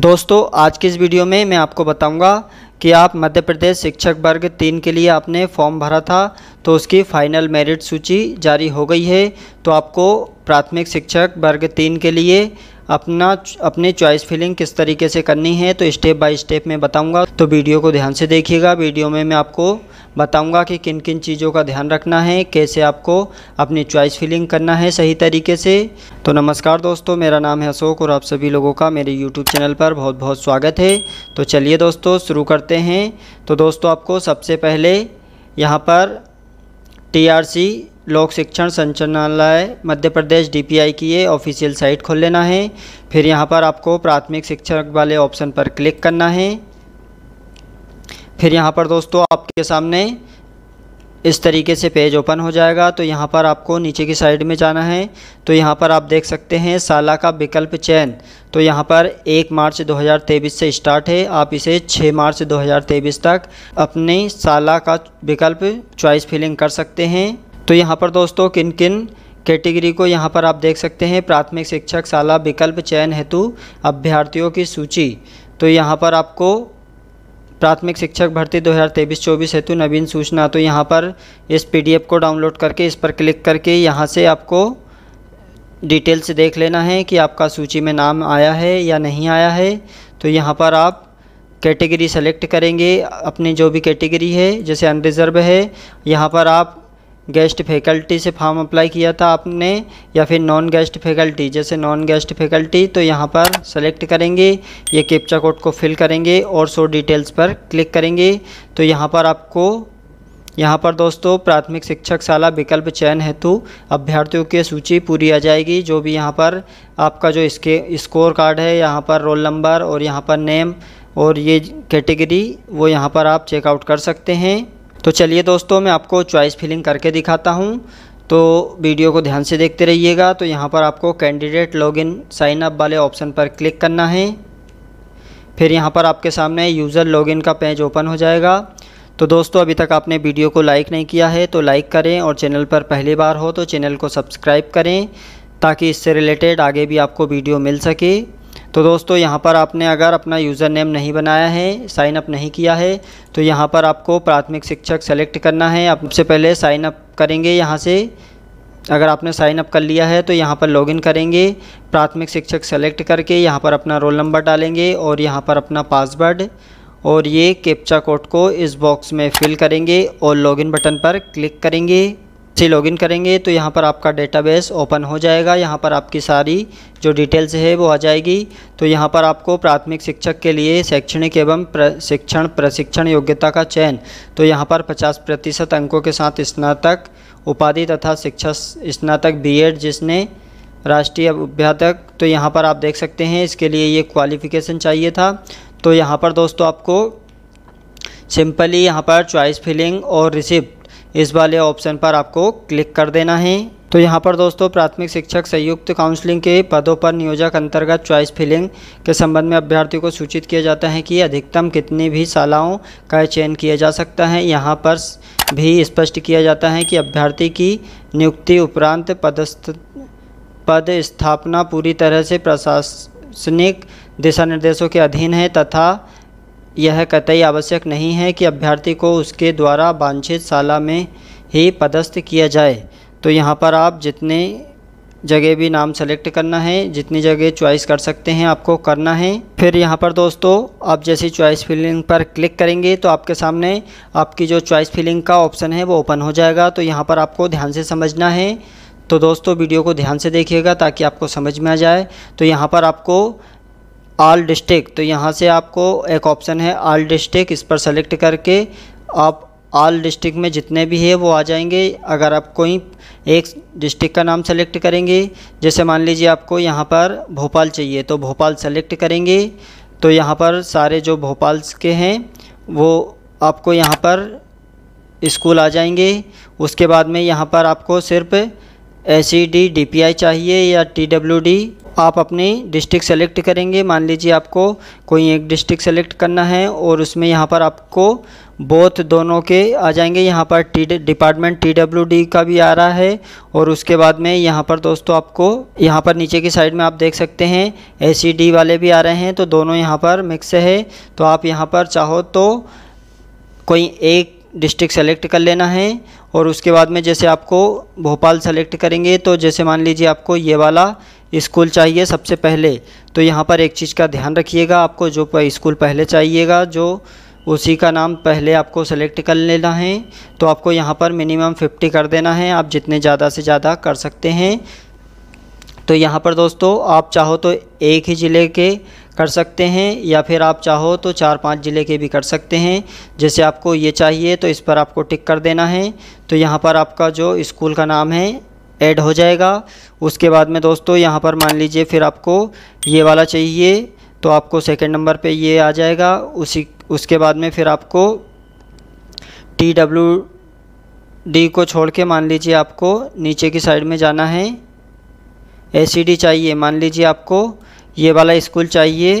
दोस्तों आज के इस वीडियो में मैं आपको बताऊंगा कि आप मध्य प्रदेश शिक्षक वर्ग तीन के लिए आपने फॉर्म भरा था तो उसकी फाइनल मेरिट सूची जारी हो गई है तो आपको प्राथमिक शिक्षक वर्ग तीन के लिए अपना अपनी चॉइस फिलिंग किस तरीके से करनी है तो स्टेप बाय स्टेप मैं बताऊंगा तो वीडियो को ध्यान से देखिएगा वीडियो में मैं आपको बताऊंगा कि किन किन चीज़ों का ध्यान रखना है कैसे आपको अपनी चॉइस फिलिंग करना है सही तरीके से तो नमस्कार दोस्तों मेरा नाम है अशोक और आप सभी लोगों का मेरे यूट्यूब चैनल पर बहुत बहुत स्वागत है तो चलिए दोस्तों शुरू करते हैं तो दोस्तों आपको सबसे पहले यहाँ पर सी लोक शिक्षण संचालनालय मध्य प्रदेश डीपीआई की ये ऑफिशियल साइट खोल लेना है फिर यहाँ पर आपको प्राथमिक शिक्षक वाले ऑप्शन पर क्लिक करना है फिर यहाँ पर दोस्तों आपके सामने इस तरीके से पेज ओपन हो जाएगा तो यहाँ पर आपको नीचे की साइड में जाना है तो यहाँ पर आप देख सकते हैं साला का विकल्प चयन तो यहाँ पर 1 मार्च 2023 से स्टार्ट है आप इसे 6 मार्च 2023 तक अपने साला का विकल्प चॉइस फिलिंग कर सकते हैं तो यहाँ पर दोस्तों किन किन कैटेगरी को यहाँ पर आप देख सकते हैं प्राथमिक शिक्षक शाला विकल्प चयन हेतु अभ्यर्थियों की सूची तो यहाँ पर आपको प्राथमिक शिक्षक भर्ती 2023 चौबीस हेतु नवीन सूचना तो यहाँ पर इस पीडीएफ को डाउनलोड करके इस पर क्लिक करके यहाँ से आपको डिटेल से देख लेना है कि आपका सूची में नाम आया है या नहीं आया है तो यहाँ पर आप कैटेगरी सेलेक्ट करेंगे अपनी जो भी कैटेगरी है जैसे अनरिज़र्व है यहाँ पर आप गेस्ट फैकल्टी से फॉर्म अप्लाई किया था आपने या फिर नॉन गेस्ट फैकल्टी जैसे नॉन गेस्ट फैकल्टी तो यहाँ पर सेलेक्ट करेंगे ये कैप्चा कोड को फिल करेंगे और सो डिटेल्स पर क्लिक करेंगे तो यहाँ पर आपको यहाँ पर दोस्तों प्राथमिक शिक्षक शाला विकल्प चयन हेतु अभ्यर्थियों की सूची पूरी आ जाएगी जो भी यहाँ पर आपका जो इसके स्कोर कार्ड है यहाँ पर रोल नंबर और यहाँ पर नेम और ये कैटेगरी वो यहाँ पर आप चेकआउट कर सकते हैं तो चलिए दोस्तों मैं आपको चॉइस फिलिंग करके दिखाता हूँ तो वीडियो को ध्यान से देखते रहिएगा तो यहाँ पर आपको कैंडिडेट लॉगिन साइन अप वाले ऑप्शन पर क्लिक करना है फिर यहाँ पर आपके सामने यूज़र लॉगिन का पेज ओपन हो जाएगा तो दोस्तों अभी तक आपने वीडियो को लाइक नहीं किया है तो लाइक करें और चैनल पर पहली बार हो तो चैनल को सब्सक्राइब करें ताकि इससे रिलेटेड आगे भी आपको वीडियो मिल सके तो दोस्तों यहाँ पर आपने अगर अपना यूज़र नेम नहीं बनाया है साइन अप नहीं किया है तो यहाँ पर आपको प्राथमिक शिक्षक सेलेक्ट करना है आप सबसे पहले साइन अप करेंगे यहाँ से अगर आपने साइन अप कर लिया है तो यहाँ पर लॉगिन करेंगे प्राथमिक शिक्षक सेलेक्ट करके यहाँ पर अपना रोल नंबर डालेंगे और यहाँ पर अपना पासवर्ड और ये कैप्चा कोड को इस बॉक्स में फिल करेंगे और लॉगिन बटन पर क्लिक करेंगे से लॉगिन करेंगे तो यहाँ पर आपका डेटाबेस ओपन हो जाएगा यहाँ पर आपकी सारी जो डिटेल्स है वो आ जाएगी तो यहाँ पर आपको प्राथमिक शिक्षक के लिए शैक्षणिक एवं प्रशिक्षण प्रशिक्षण योग्यता का चयन तो यहाँ पर 50 प्रतिशत अंकों के साथ स्नातक उपाधि तथा शिक्षा स्नातक बी जिसने राष्ट्रीय अभ्यातक तो यहाँ पर आप देख सकते हैं इसके लिए ये क्वालिफ़िकेशन चाहिए था तो यहाँ पर दोस्तों आपको सिंपली यहाँ पर चॉइस फिलिंग और रिसिप्ट इस वाले ऑप्शन पर आपको क्लिक कर देना है तो यहाँ पर दोस्तों प्राथमिक शिक्षक संयुक्त काउंसलिंग के पदों पर नियोजक अंतर्गत चॉइस फिलिंग के संबंध में अभ्यर्थियों को सूचित किया जाता है कि अधिकतम कितनी भी शालाओं का चयन किया जा सकता है यहाँ पर भी स्पष्ट किया जाता है कि अभ्यर्थी की नियुक्ति उपरांत पदस्थ पद स्थापना पूरी तरह से प्रशासनिक दिशा निर्देशों के अधीन है तथा यह कतई आवश्यक नहीं है कि अभ्यर्थी को उसके द्वारा वांछित शाला में ही पदस्थ किया जाए तो यहाँ पर आप जितने जगह भी नाम सेलेक्ट करना है जितनी जगह चॉइस कर सकते हैं आपको करना है फिर यहाँ पर दोस्तों आप जैसे चॉइस फिलिंग पर क्लिक करेंगे तो आपके सामने आपकी जो चॉइस फिलिंग का ऑप्शन है वो ओपन हो जाएगा तो यहाँ पर आपको ध्यान से समझना है तो दोस्तों वीडियो को ध्यान से देखिएगा ताकि आपको समझ में आ जाए तो यहाँ पर आपको आल डिस्ट्रिक्ट तो यहाँ से आपको एक ऑप्शन है आल डिस्ट्रिक्ट इस पर सेलेक्ट करके आप आल डिस्ट्रिक्ट में जितने भी है वो आ जाएंगे अगर आप कोई एक डिस्ट्रिक्ट का नाम सेलेक्ट करेंगे जैसे मान लीजिए आपको यहाँ पर भोपाल चाहिए तो भोपाल सेलेक्ट करेंगे तो यहाँ पर सारे जो भोपाल के हैं वो आपको यहाँ पर स्कूल आ जाएंगे उसके बाद में यहाँ पर आपको सिर्फ S C D D P I चाहिए या टी डब्ल्यू डी आप अपनी डिस्ट्रिक्ट सेलेक्ट करेंगे मान लीजिए आपको कोई एक डिस्ट्रिक्ट सेलेक्ट करना है और उसमें यहाँ पर आपको बोथ दोनों के आ जाएंगे यहाँ पर T department T W D का भी आ रहा है और उसके बाद में यहाँ पर दोस्तों आपको यहाँ पर नीचे की साइड में आप देख सकते हैं ए सी डी वाले भी आ रहे हैं तो दोनों यहाँ पर मिक्स है तो आप यहाँ पर चाहो तो कोई एक डिस्ट्रिक्ट सेलेक्ट कर लेना है और उसके बाद में जैसे आपको भोपाल सेलेक्ट करेंगे तो जैसे मान लीजिए आपको ये वाला स्कूल चाहिए सबसे पहले तो यहाँ पर एक चीज़ का ध्यान रखिएगा आपको जो स्कूल पहले चाहिएगा जो उसी का नाम पहले आपको सेलेक्ट कर लेना है तो आपको यहाँ पर मिनिमम 50 कर देना है आप जितने ज़्यादा से ज़्यादा कर सकते हैं तो यहाँ पर दोस्तों आप चाहो तो एक ही ज़िले के कर सकते हैं या फिर आप चाहो तो चार पांच ज़िले के भी कर सकते हैं जैसे आपको ये चाहिए तो इस पर आपको टिक कर देना है तो यहाँ पर आपका जो स्कूल का नाम है ऐड हो जाएगा उसके बाद में दोस्तों यहाँ पर मान लीजिए फिर आपको ये वाला चाहिए तो आपको सेकेंड नंबर पे ये आ जाएगा उसी उसके बाद में फिर आपको टी डब्ल्यू डी को छोड़ के मान लीजिए आपको नीचे की साइड में जाना है ए सी डी चाहिए मान लीजिए आपको ये वाला स्कूल चाहिए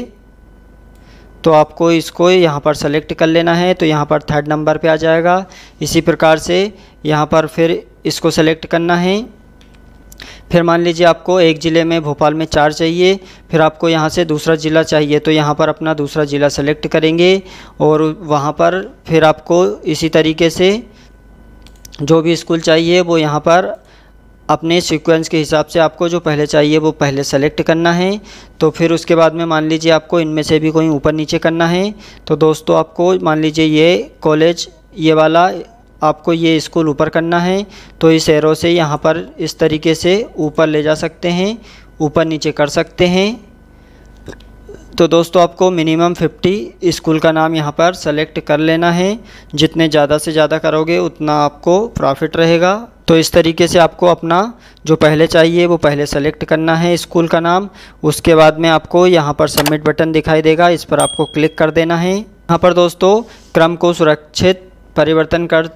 तो आपको इसको यहाँ पर सेलेक्ट कर लेना है तो यहाँ पर थर्ड नंबर पे आ जाएगा इसी प्रकार से यहाँ पर फिर इसको सेलेक्ट करना है फिर मान लीजिए आपको एक ज़िले में भोपाल में चार चाहिए फिर आपको यहाँ से दूसरा ज़िला चाहिए तो यहाँ पर अपना दूसरा ज़िला सेलेक्ट करेंगे और वहाँ पर फिर आपको इसी तरीके से जो भी स्कूल चाहिए वो यहाँ पर अपने सीक्वेंस के हिसाब से आपको जो पहले चाहिए वो पहले सेलेक्ट करना है तो फिर उसके बाद में मान लीजिए आपको इनमें से भी कोई ऊपर नीचे करना है तो दोस्तों आपको मान लीजिए ये कॉलेज ये वाला आपको ये स्कूल ऊपर करना है तो इस एरो से यहाँ पर इस तरीके से ऊपर ले जा सकते हैं ऊपर नीचे कर सकते हैं तो दोस्तों आपको मिनिमम 50 स्कूल का नाम यहाँ पर सेलेक्ट कर लेना है जितने ज़्यादा से ज़्यादा करोगे उतना आपको प्रॉफिट रहेगा तो इस तरीके से आपको अपना जो पहले चाहिए वो पहले सेलेक्ट करना है स्कूल का नाम उसके बाद में आपको यहाँ पर सबमिट बटन दिखाई देगा इस पर आपको क्लिक कर देना है यहाँ पर दोस्तों क्रम को सुरक्षित परिवर्तन कर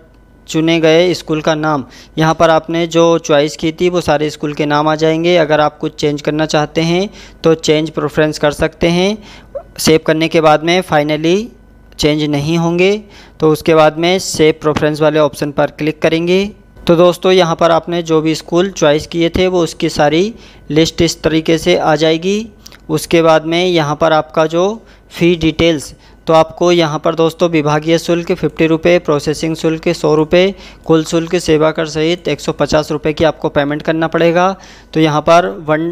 चुने गए स्कूल का नाम यहाँ पर आपने जो चॉइस की थी वो सारे स्कूल के नाम आ जाएंगे अगर आप कुछ चेंज करना चाहते हैं तो चेंज प्रोफ्रेंस कर सकते हैं सेव करने के बाद में फाइनली चेंज नहीं होंगे तो उसके बाद में सेव प्रोफ्रेंस वाले ऑप्शन पर क्लिक करेंगे तो दोस्तों यहाँ पर आपने जो भी स्कूल चॉइस किए थे वो उसकी सारी लिस्ट इस तरीके से आ जाएगी उसके बाद में यहाँ पर आपका जो फ़ी डिटेल्स तो आपको यहाँ पर दोस्तों विभागीय शुल्क फिफ्टी रुपये प्रोसेसिंग शुल्क सौ रुपये कुल शुल्क सेवा कर सहित एक सौ पचास रुपये की आपको पेमेंट करना पड़ेगा तो यहाँ पर one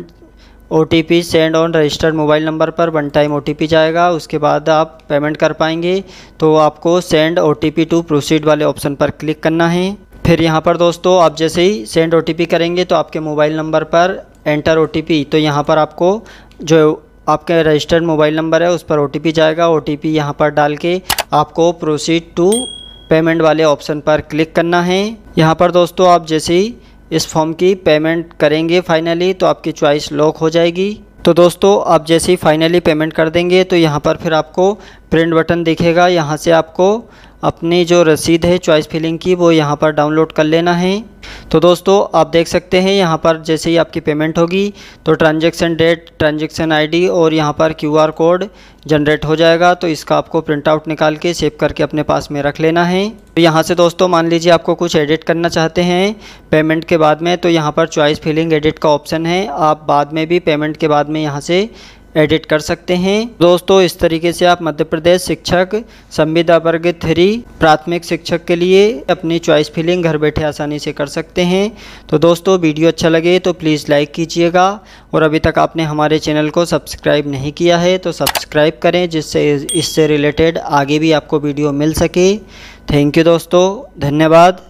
O T P send on registered mobile number पर one time O T P जाएगा उसके बाद आप पेमेंट कर पाएंगे तो आपको send O T P to proceed वाले ऑप्शन पर क्लिक करना है फिर यहाँ पर दोस्तों आप जैसे ही सेंड ओ टी पी करेंगे तो आपके मोबाइल नंबर पर एंटर ओ टी पी तो यहाँ पर आपको जो आपके रजिस्टर्ड मोबाइल नंबर है उस पर ओ टी जाएगा ओ टी यहाँ पर डाल के आपको प्रोसीड टू पेमेंट वाले ऑप्शन पर क्लिक करना है यहाँ पर दोस्तों आप जैसे ही इस फॉर्म की पेमेंट करेंगे फाइनली तो आपकी चॉइस लॉक हो जाएगी तो दोस्तों आप जैसे ही फाइनली पेमेंट कर देंगे तो यहाँ पर फिर आपको प्रिंट बटन दिखेगा यहाँ से आपको अपनी जो रसीद है चॉइस फिलिंग की वो यहाँ पर डाउनलोड कर लेना है तो दोस्तों आप देख सकते हैं यहाँ पर जैसे ही आपकी पेमेंट होगी तो ट्रांजैक्शन डेट ट्रांजैक्शन आईडी और यहाँ पर क्यूआर कोड जनरेट हो जाएगा तो इसका आपको प्रिंट आउट निकाल के सेव करके अपने पास में रख लेना है तो यहाँ से दोस्तों मान लीजिए आपको कुछ एडिट करना चाहते हैं पेमेंट के बाद में तो यहाँ पर चॉइस फिलिंग एडिट का ऑप्शन है आप बाद में भी पेमेंट के बाद में यहाँ से एडिट कर सकते हैं दोस्तों इस तरीके से आप मध्य प्रदेश शिक्षक संविदा वर्ग थ्री प्राथमिक शिक्षक के लिए अपनी चॉइस फिलिंग घर बैठे आसानी से कर सकते हैं तो दोस्तों वीडियो अच्छा लगे तो प्लीज़ लाइक कीजिएगा और अभी तक आपने हमारे चैनल को सब्सक्राइब नहीं किया है तो सब्सक्राइब करें जिससे इससे रिलेटेड आगे भी आपको वीडियो मिल सके थैंक यू दोस्तों धन्यवाद